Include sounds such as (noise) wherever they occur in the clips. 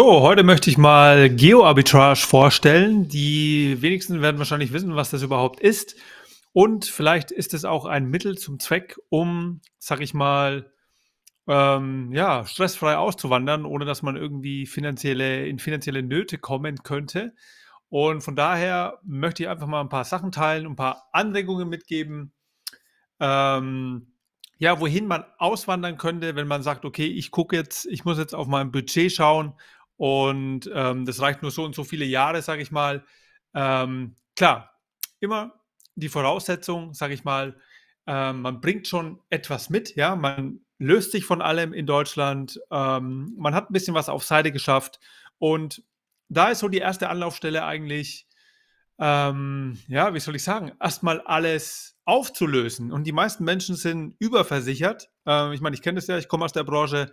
So, heute möchte ich mal Geo-Arbitrage vorstellen. Die wenigsten werden wahrscheinlich wissen, was das überhaupt ist. Und vielleicht ist es auch ein Mittel zum Zweck, um, sag ich mal, ähm, ja, stressfrei auszuwandern, ohne dass man irgendwie finanzielle, in finanzielle Nöte kommen könnte. Und von daher möchte ich einfach mal ein paar Sachen teilen, ein paar Anregungen mitgeben. Ähm, ja, wohin man auswandern könnte, wenn man sagt, okay, ich gucke jetzt, ich muss jetzt auf mein Budget schauen und ähm, das reicht nur so und so viele Jahre, sage ich mal. Ähm, klar, immer die Voraussetzung, sage ich mal, ähm, man bringt schon etwas mit, ja, man löst sich von allem in Deutschland, ähm, man hat ein bisschen was auf Seite geschafft und da ist so die erste Anlaufstelle eigentlich, ähm, ja, wie soll ich sagen, erstmal alles aufzulösen. Und die meisten Menschen sind überversichert. Ähm, ich meine, ich kenne das ja, ich komme aus der Branche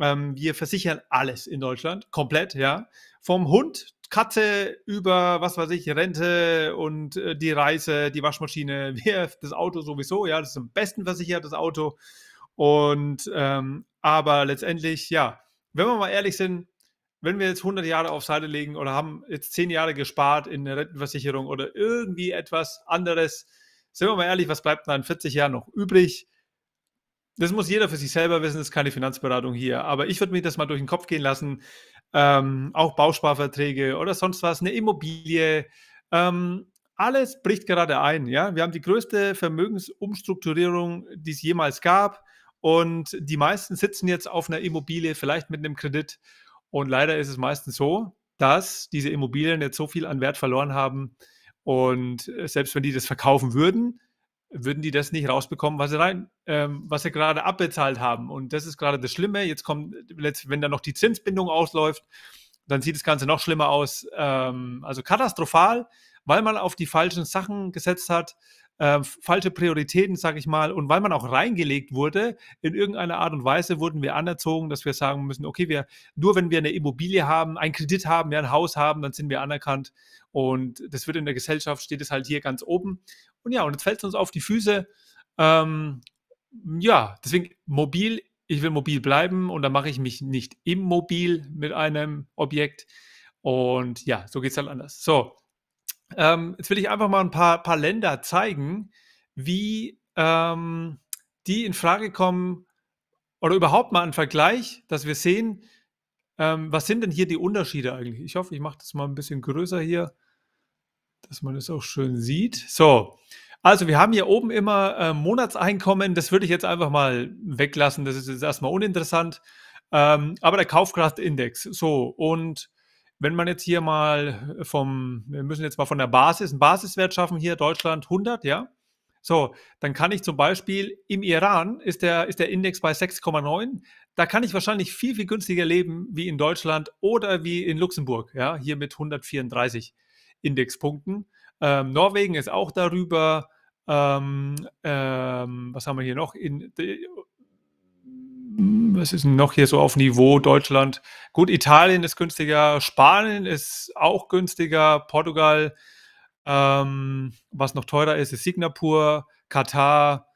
ähm, wir versichern alles in Deutschland, komplett, ja. Vom Hund, Katze über, was weiß ich, Rente und äh, die Reise, die Waschmaschine, (laughs) das Auto sowieso, ja, das ist am besten versichert, das Auto. Und, ähm, aber letztendlich, ja, wenn wir mal ehrlich sind, wenn wir jetzt 100 Jahre auf Seite legen oder haben jetzt 10 Jahre gespart in eine Rentenversicherung oder irgendwie etwas anderes, sind wir mal ehrlich, was bleibt dann in 40 Jahren noch übrig? das muss jeder für sich selber wissen, das ist keine Finanzberatung hier. Aber ich würde mir das mal durch den Kopf gehen lassen. Ähm, auch Bausparverträge oder sonst was, eine Immobilie. Ähm, alles bricht gerade ein. Ja? Wir haben die größte Vermögensumstrukturierung, die es jemals gab. Und die meisten sitzen jetzt auf einer Immobilie, vielleicht mit einem Kredit. Und leider ist es meistens so, dass diese Immobilien jetzt so viel an Wert verloren haben. Und äh, selbst wenn die das verkaufen würden, würden die das nicht rausbekommen, was sie rein, ähm, was sie gerade abbezahlt haben. Und das ist gerade das Schlimme. Jetzt kommt, wenn dann noch die Zinsbindung ausläuft, dann sieht das Ganze noch schlimmer aus. Ähm, also katastrophal, weil man auf die falschen Sachen gesetzt hat, äh, falsche Prioritäten, sage ich mal, und weil man auch reingelegt wurde, in irgendeiner Art und Weise wurden wir anerzogen, dass wir sagen müssen, okay, wir, nur wenn wir eine Immobilie haben, einen Kredit haben, wir ein Haus haben, dann sind wir anerkannt. Und das wird in der Gesellschaft, steht es halt hier ganz oben. Und ja, und jetzt fällt es uns auf die Füße. Ähm, ja, deswegen mobil, ich will mobil bleiben und dann mache ich mich nicht immobil mit einem Objekt. Und ja, so geht es halt anders. So, ähm, jetzt will ich einfach mal ein paar, paar Länder zeigen, wie ähm, die in Frage kommen oder überhaupt mal einen Vergleich, dass wir sehen, ähm, was sind denn hier die Unterschiede eigentlich? Ich hoffe, ich mache das mal ein bisschen größer hier dass man es auch schön sieht. So, also wir haben hier oben immer äh, Monatseinkommen. Das würde ich jetzt einfach mal weglassen. Das ist jetzt erstmal uninteressant. Ähm, aber der Kaufkraftindex. So, und wenn man jetzt hier mal vom, wir müssen jetzt mal von der Basis, einen Basiswert schaffen hier, Deutschland 100, ja. So, dann kann ich zum Beispiel im Iran ist der, ist der Index bei 6,9. Da kann ich wahrscheinlich viel, viel günstiger leben wie in Deutschland oder wie in Luxemburg, ja, hier mit 134. Indexpunkten. Ähm, Norwegen ist auch darüber. Ähm, ähm, was haben wir hier noch? In, de, was ist noch hier so auf Niveau Deutschland? Gut, Italien ist günstiger, Spanien ist auch günstiger, Portugal, ähm, was noch teurer ist, ist Singapur, Katar,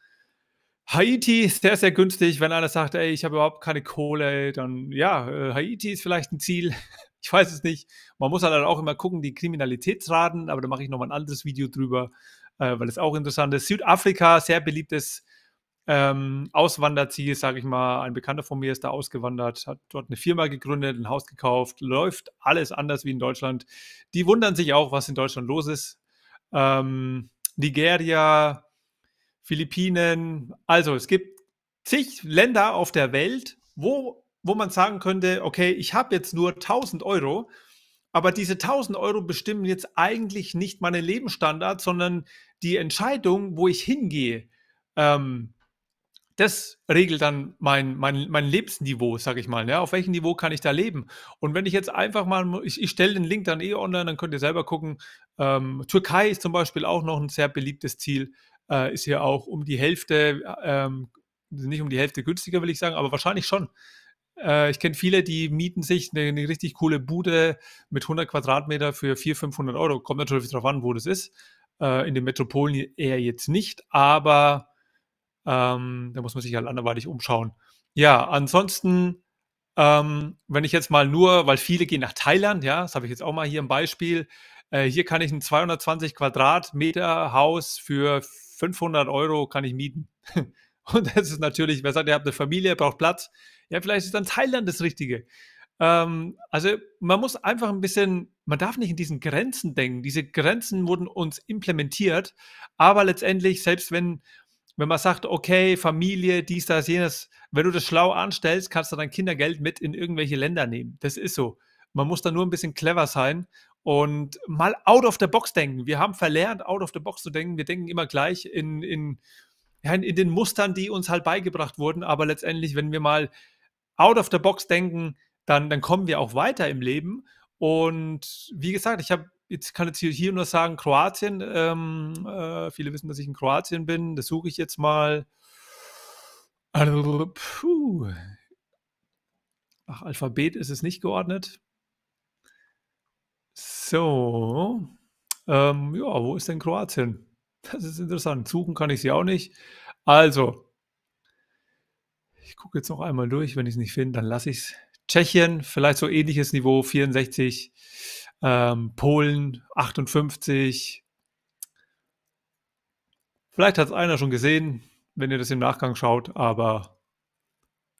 Haiti ist sehr, sehr günstig. Wenn einer sagt, ey, ich habe überhaupt keine Kohle, dann ja, äh, Haiti ist vielleicht ein Ziel. (laughs) Ich weiß es nicht. Man muss halt auch immer gucken, die Kriminalitätsraten, aber da mache ich nochmal ein anderes Video drüber, äh, weil es auch interessant ist. Südafrika, sehr beliebtes ähm, Auswanderziel, sage ich mal. Ein Bekannter von mir ist da ausgewandert, hat dort eine Firma gegründet, ein Haus gekauft, läuft alles anders wie in Deutschland. Die wundern sich auch, was in Deutschland los ist. Ähm, Nigeria, Philippinen, also es gibt zig Länder auf der Welt, wo wo man sagen könnte, okay, ich habe jetzt nur 1000 Euro, aber diese 1000 Euro bestimmen jetzt eigentlich nicht meinen Lebensstandard, sondern die Entscheidung, wo ich hingehe, ähm, das regelt dann mein, mein, mein Lebensniveau, sag ich mal. Ja? Ne? Auf welchem Niveau kann ich da leben? Und wenn ich jetzt einfach mal, ich, ich stelle den Link dann eh online, dann könnt ihr selber gucken. Ähm, Türkei ist zum Beispiel auch noch ein sehr beliebtes Ziel, äh, ist hier auch um die Hälfte, äh, ähm, nicht um die Hälfte günstiger, will ich sagen, aber wahrscheinlich schon. Äh, ich kenne viele, die mieten sich eine, eine, richtig coole Bude mit 100 Quadratmeter für 400, 500 Euro. Kommt natürlich darauf an, wo das ist. Äh, in den Metropolen eher jetzt nicht, aber ähm, da muss man sich halt anderweitig umschauen. Ja, ansonsten, ähm, wenn ich jetzt mal nur, weil viele gehen nach Thailand, ja, das habe ich jetzt auch mal hier im Beispiel. Äh, hier kann ich ein 220 Quadratmeter Haus für 500 Euro kann ich mieten. (laughs) Und das ist natürlich, wer sagt, ihr habt eine Familie, braucht Platz, ja, vielleicht ist dann Thailand das Richtige. Ähm, also man muss einfach ein bisschen, man darf nicht in diesen Grenzen denken. Diese Grenzen wurden uns implementiert, aber letztendlich, selbst wenn, wenn man sagt, okay, Familie, dies, das, jenes, wenn du das schlau anstellst, kannst du dein Kindergeld mit in irgendwelche Länder nehmen. Das ist so. Man muss da nur ein bisschen clever sein und mal out of the box denken. Wir haben verlernt, out of the box zu denken. Wir denken immer gleich in, in, in den Mustern, die uns halt beigebracht wurden. Aber letztendlich, wenn wir mal out of the box denken, dann, dann kommen wir auch weiter im Leben. Und wie gesagt, ich habe jetzt kann jetzt hier nur sagen, Kroatien, ähm, äh, viele wissen, dass ich in Kroatien bin, das suche ich jetzt mal. Also, puh. Nach Alphabet ist es nicht geordnet. So, ähm, ja, wo ist denn Kroatien? Das ist interessant. Suchen kann ich sie auch nicht. Also, ich gucke jetzt noch einmal durch, wenn ich es nicht finde, dann lasse ich es. Tschechien, vielleicht so ähnliches Niveau, 64. Ähm, Polen, 58. Vielleicht hat es einer schon gesehen, wenn ihr das im Nachgang schaut, aber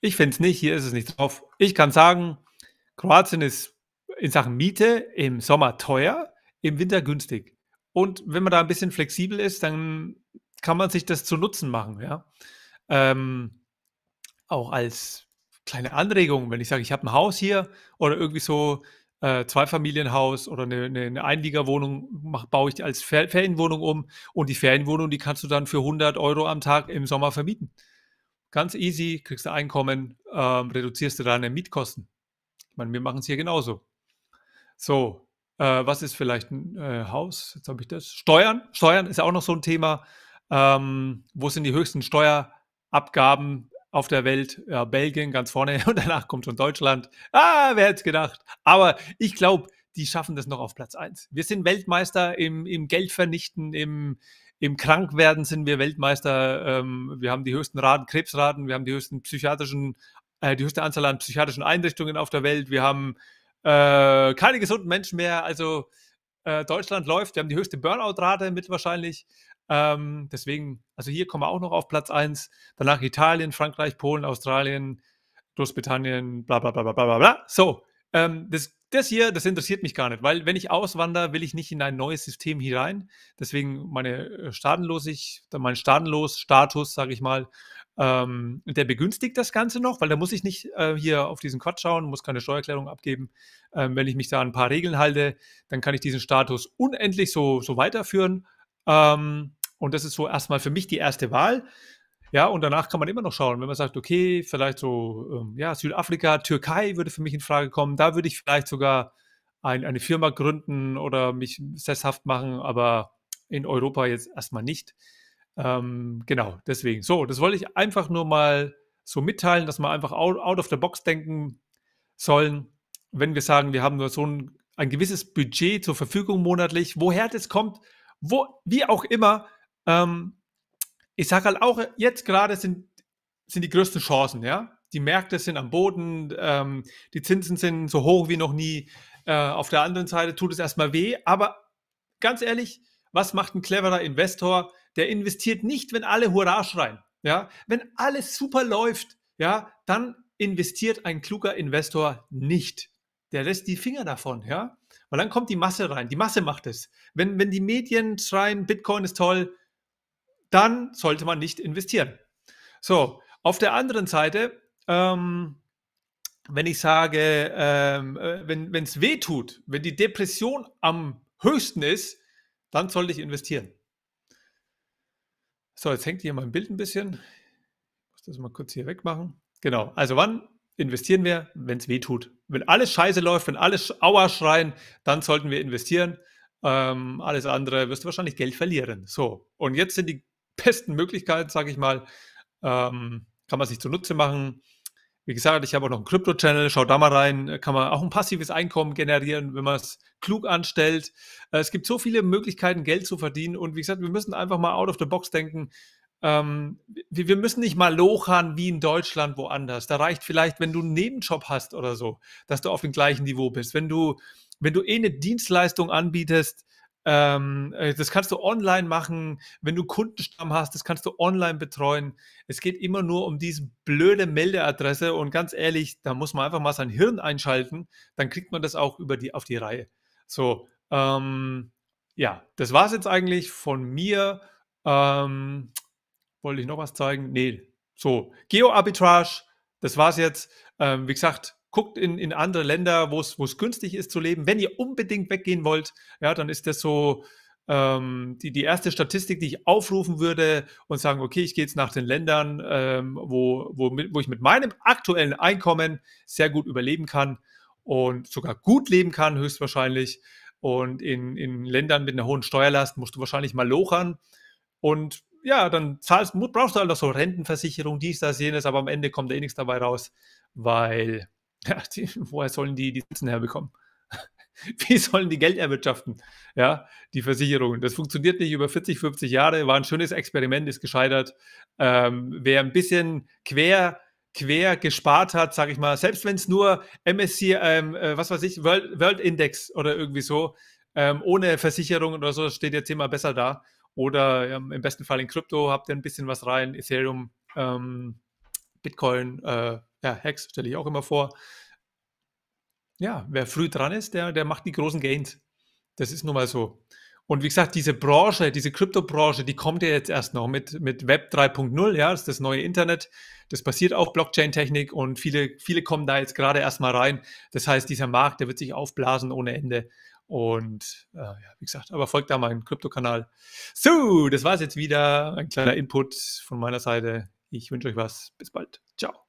ich finde es nicht. Hier ist es nicht drauf. Ich kann sagen, Kroatien ist in Sachen Miete im Sommer teuer, im Winter günstig. Und wenn man da ein bisschen flexibel ist, dann kann man sich das zu Nutzen machen. Ja? Ähm, auch als kleine Anregung, wenn ich sage, ich habe ein Haus hier oder irgendwie so äh, Zweifamilienhaus oder eine, eine ne Einliegerwohnung, mach, baue ich als Fer Ferienwohnung um und die Ferienwohnung, die kannst du dann für 100 Euro am Tag im Sommer vermieten. Ganz easy, kriegst du Einkommen, ähm, reduzierst du deine Mietkosten. Ich meine, wir machen es hier genauso. So, äh, was ist vielleicht ein äh, Haus? Jetzt habe ich das. Steuern. Steuern ist auch noch so ein Thema. Ähm, wo sind die höchsten Steuerabgaben auf der Welt. Ja, Belgien ganz vorne (laughs) und danach kommt schon Deutschland. Ah, wer hätte es gedacht? Aber ich glaube, die schaffen das noch auf Platz 1. Wir sind Weltmeister im, im Geldvernichten, im, im Krankwerden sind wir Weltmeister. Ähm, wir haben die höchsten Raten, Krebsraten, wir haben die höchsten psychiatrischen, äh, die höchste Anzahl an psychiatrischen Einrichtungen auf der Welt. Wir haben äh, keine gesunden Menschen mehr. Also äh, Deutschland läuft. Wir haben die höchste Burnout-Rate mit wahrscheinlich. Ähm, deswegen, also hier kommen wir auch noch auf Platz 1. Danach Italien, Frankreich, Polen, Australien, Großbritannien, bla bla bla bla bla bla. So, ähm, das, das hier, das interessiert mich gar nicht, weil wenn ich auswandere, will ich nicht in ein neues System hier rein. Deswegen meine äh, Staatenlosig, mein Staatenlos-Status, sage ich mal, ähm, der begünstigt das Ganze noch, weil da muss ich nicht äh, hier auf diesen Quatsch schauen, muss keine Steuererklärung abgeben. Ähm, wenn ich mich da an ein paar Regeln halte, dann kann ich diesen Status unendlich so, so weiterführen. Ähm, und das ist so erstmal für mich die erste Wahl. Ja, und danach kann man immer noch schauen, wenn man sagt, okay, vielleicht so, ähm, ja, Südafrika, Türkei würde für mich in Frage kommen. Da würde ich vielleicht sogar ein, eine Firma gründen oder mich sesshaft machen, aber in Europa jetzt erstmal nicht. Ähm, genau, deswegen. So, das wollte ich einfach nur mal so mitteilen, dass wir einfach out, out of the box denken sollen, wenn wir sagen, wir haben nur so ein, ein gewisses Budget zur Verfügung monatlich. Woher das kommt, wo, wie auch immer, ähm, ich sage halt auch, jetzt gerade sind, sind die größten Chancen, ja. Die Märkte sind am Boden, ähm, die Zinsen sind so hoch wie noch nie. Äh, auf der anderen Seite tut es erstmal weh, aber ganz ehrlich, was macht ein cleverer Investor? Der investiert nicht, wenn alle Hurra schreien. Ja, wenn alles super läuft, ja, dann investiert ein kluger Investor nicht der lässt die Finger davon, ja? Weil dann kommt die Masse rein. Die Masse macht es. Wenn, wenn die Medien schreien, Bitcoin ist toll, dann sollte man nicht investieren. So, auf der anderen Seite, ähm, wenn ich sage, ähm, äh, wenn es weh tut, wenn die Depression am höchsten ist, dann sollte ich investieren. So, jetzt hängt hier mein Bild ein bisschen. Ich muss das mal kurz hier wegmachen. Genau, also wann investieren wir, wenn es weh tut. Wenn alles scheiße läuft, wenn alles Aua schreien, dann sollten wir investieren. Ähm, alles andere wirst du wahrscheinlich Geld verlieren. So, und jetzt sind die besten Möglichkeiten, sage ich mal, ähm, kann man sich zunutze machen. Wie gesagt, ich habe auch noch einen Krypto-Channel, schau da mal rein, kann man auch ein passives Einkommen generieren, wenn man es klug anstellt. Äh, es gibt so viele Möglichkeiten, Geld zu verdienen und wie gesagt, wir müssen einfach mal out of the box denken. Ähm, wir, wir, müssen nicht mal lochern wie in Deutschland woanders. Da reicht vielleicht, wenn du einen Nebenjob hast oder so, dass du auf dem gleichen Niveau bist. Wenn du, wenn du eh eine Dienstleistung anbietest, ähm, äh, das kannst du online machen. Wenn du Kundenstamm hast, das kannst du online betreuen. Es geht immer nur um diese blöde Meldeadresse und ganz ehrlich, da muss man einfach mal sein Hirn einschalten. Dann kriegt man das auch über die, auf die Reihe. So, ähm, ja, das war es jetzt eigentlich von mir. Ähm, wollte ich noch was zeigen? Nee. So, Geo-Arbitrage, das war's jetzt. Ähm, wie gesagt, guckt in, in andere Länder, wo es günstig ist zu leben. Wenn ihr unbedingt weggehen wollt, ja, dann ist das so ähm, die, die erste Statistik, die ich aufrufen würde und sagen, okay, ich gehe jetzt nach den Ländern, ähm, wo, wo, wo ich mit meinem aktuellen Einkommen sehr gut überleben kann und sogar gut leben kann, höchstwahrscheinlich. Und in, in Ländern mit einer hohen Steuerlast musst du wahrscheinlich mal lochern. Und ja, dann zahlst, brauchst du halt noch so Rentenversicherung, dies, das, jenes, aber am Ende kommt eh nichts dabei raus, weil, (laughs) ja, die, woher sollen die die Sitzen herbekommen? (laughs) Wie sollen die Geld erwirtschaften? Ja, die Versicherungen. Das funktioniert nicht über 40, 50 Jahre. War ein schönes Experiment, ist gescheitert. Ähm, wer ein bisschen quer quer gespart hat, sage ich mal, selbst wenn es nur MSC, ähm, äh, was weiß ich, World, World Index oder irgendwie so, ähm, ohne Versicherung oder so, steht jetzt immer besser da oder ähm, im besten Fall in Krypto habt ihr ein bisschen was rein, Ethereum, ähm, Bitcoin, äh, ja, Hex stelle ich auch immer vor. Ja, wer früh dran ist, der, der macht die großen Gains. Das ist nun mal so. Und wie gesagt, diese Branche, diese Kryptobranche, die kommt ja jetzt erst noch mit, mit Web 3.0, ja, das ist das neue Internet. Das passiert auch Blockchain-Technik und viele, viele kommen da jetzt gerade erstmal rein. Das heißt, dieser Markt, der wird sich aufblasen ohne Ende. Und äh, ja, wie gesagt, aber folgt da meinem Krypto-Kanal. So, das war es jetzt wieder. Ein kleiner Input von meiner Seite. Ich wünsche euch was. Bis bald. Ciao.